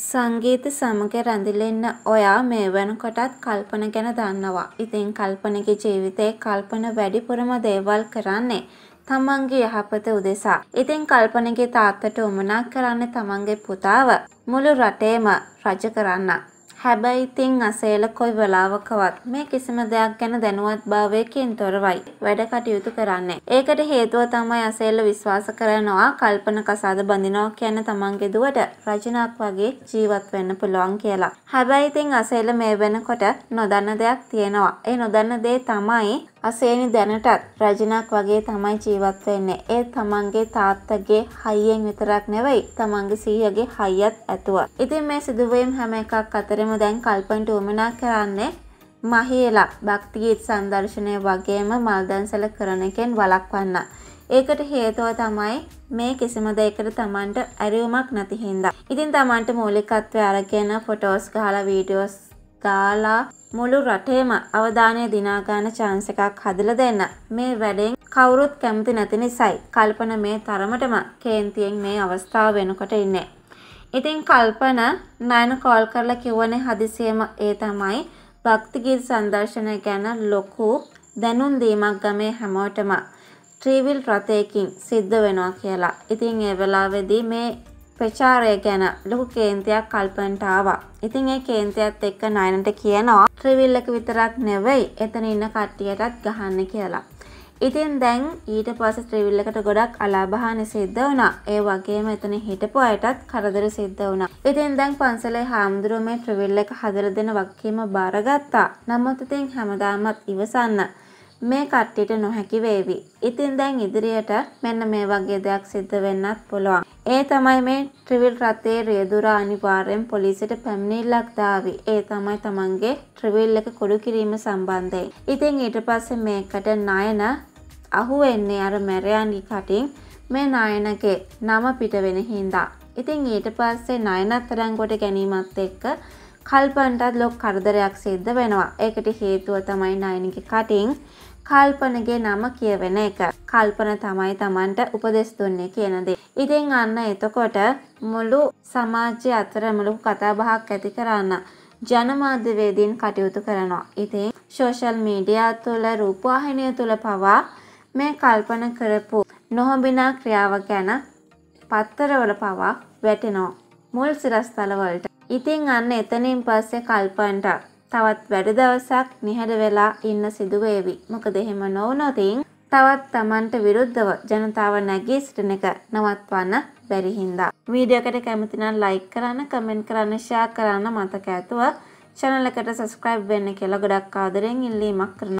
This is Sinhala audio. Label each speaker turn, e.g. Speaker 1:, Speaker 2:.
Speaker 1: සංගීත සමග රැඳිලෙන්න ඔයා මේ වෙනකොටත් කල්පන ගැන දන්නවා. ඉතින් කල්පනගේ ජීවිතේ කල්පන වැඩිපුරම දේවල් කරන්නේ තමන්ගේ යහපත උදෙසා. ඉතින් කල්පනගේ තාත්තට උමනා කරන්නේ තමන්ගේ පුතාව මුළු රටේම රජ කරන්න. හැබැයි ඉතින් අසේල කොයි වෙලාවකවත් මේ කිසිම දෙයක් ගැන දැනුවත් භාවයකින් තොරවයි වැඩ කටයුතු කරන්නේ. ඒකට හේතුව තමයි අසේල විශ්වාස කරනවා කල්පන කසාද බඳිනවා කියන තමන්ගේ දුවට රජනක් වගේ ජීවත් වෙන්න පුළුවන් කියලා. හැබැයි ඉතින් අසේල මේ වෙනකොට නොදන්න දෙයක් තියෙනවා. ඒ නොදන්න දේ තමයි අසේනි දැනටත් රජනක් වගේ තමයි ජීවත් වෙන්නේ. ඒ තමන්ගේ තාත්තගේ හයියෙන් විතරක් නෙවෙයි තමන්ගේ සීයගේ හයියත් ඇතුව. ඉතින් මේ සිදුවීම් හැම එකක් අතරම දැන් කල්පන්ට උමනා කරන්නේ මහේලා භක්තිගීත් සංදර්ශනය වගේම මල්දන්සල කරන එකෙන් වළක්වන්න. ඒකට හේතුව තමයි මේ කිසිම දෙයකට තමන්ට ඇරියුමක් නැති හින්දා. ඉතින් තමන්ට මූලිකත්වය අරගෙන ෆොටෝස් ගහලා වීඩියෝස් ගාලා මුළු රටේම අවධානය දිනාගන්න චාන්ස එකක් හදල දෙන්න. මේ වැඩෙන් කවුරුත් කැමති නැති නිසයි. කල්පන මේ තරමටම කේන්තියෙන් මේ අවස්ථාව වෙනකොට ඉන්නේ. ඉතින් කල්පන නයන කෝල් කරලා කිව්වනේ හදිසියම ඒ තමයි භක්තිගීත සංදර්ශනය ගැන ලොකු දැනුම් දීමක් ගමේ හැමෝටම ත්‍රිවිල් රථයකින් සිද්ධ වෙනවා කියලා. ඉතින් ඒ වෙලාවේදී මේ ප්‍රචාරය ගැන ලොකු කේන්තියක් කල්පනට ආවා. ඉතින් ඒ කේන්තියත් එක්ක නයනට කියනවා ට්‍රිවිල් එක විතරක් නෙවෙයි එතන ඉන්න කට්ටියටත් ගහන්න කියලා. ඉතින් දැන් ඊට පස්සේ ට්‍රිවිල් එකට ගොඩක් අලාභහානි සිද්ධ වුණා. ඒ වගේම එතන හිටපු අයටත් කරදර සිද්ධ වුණා. ඉතින් දැන් පන්සලේ හාමුදුරුවෝ මේ ට්‍රිවිල් එක හදලා දෙන වගකීම බාරගත්තා. නමුත් ඉතින් හැමදාමත් ඉවසන්න මේ කට්ටියට නොහැකි වේවි. ඉතින් දැන් ඉදිරියට මෙන්න මේ වගේ දෙයක් සිද්ධ වෙන්නත් පුළුවන්. ඒ තමයි මේ ට්‍රිවිල් රථයේ රියදුරා අනිවාර්යෙන් පොලිසියට පැමිණිල්ලක් දාවි. ඒ තමයි තමන්ගේ ට්‍රිවිල් එක කොඩු කිරීම සම්බන්ධයෙන්. ඉතින් ඊට පස්සේ මේකට නයන අහුවෙන්නේ අර මැරයන්ගේ කටින් මේ නයනගේ නම පිට වෙන හින්දා. ඉතින් ඊට පස්සේ නයනත් අඩංගුවට ගැනීමත් එක්ක කල්පන්ටත් ලොක් කරදරයක් සිද්ධ වෙනවා. ඒකට හේතුව තමයි නයිනිගේ කටින් කල්පනගේ නම කියවෙන එක. කල්පන තමයි Tamanට උපදෙස් දුන්නේ කියන දේ. ඉතින් අන්න එතකොට මුළු සමාජය අතර මුළු කතාබහක් ඇති කරන්න ජනමාධ්‍යවේදීන් කටයුතු කරනවා. ඉතින් සෝෂල් මීඩියා තුළ රූපවාහිනිය තුළ පවා මේ කල්පන කරපු නොහොඹිනා ක්‍රියාව ගැන පත්තරවල පවා වැටෙනවා. මුල් සිරස්තලවලට ඉතින් අන්න එතනින් පස්සේ කල්පන්ට තවත් වැඩ දවසක් නිහඬ වෙලා ඉන්න සිදු වේවි. මොකද එහෙම නොවුනොතින් තවත් Tamanට විරුද්ධව ජනතාව නැගී සිටින එක නවත්වන්න බැරි හින්දා වීඩියෝ එකට කැමති නම් ලයික් කරන්න, කමෙන්ට් කරන්න, ෂෙයා කරන්න මතක ඇතුව channel එකට subscribe වෙන්න කියලා ගොඩක් ආදරෙන් ඉල්ලීමක් කරනවා